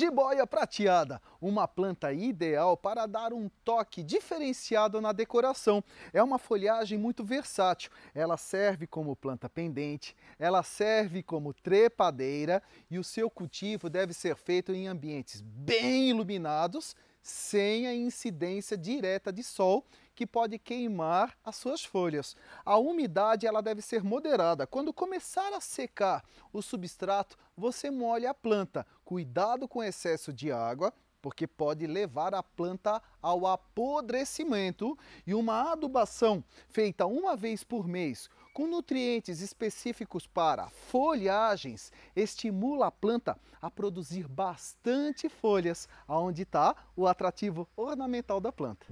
Jiboia prateada, uma planta ideal para dar um toque diferenciado na decoração. É uma folhagem muito versátil. Ela serve como planta pendente, ela serve como trepadeira e o seu cultivo deve ser feito em ambientes bem iluminados sem a incidência direta de sol que pode queimar as suas folhas. A umidade ela deve ser moderada. Quando começar a secar o substrato, você molha a planta. Cuidado com o excesso de água porque pode levar a planta ao apodrecimento. E uma adubação feita uma vez por mês com nutrientes específicos para folhagens estimula a planta a produzir bastante folhas, aonde está o atrativo ornamental da planta.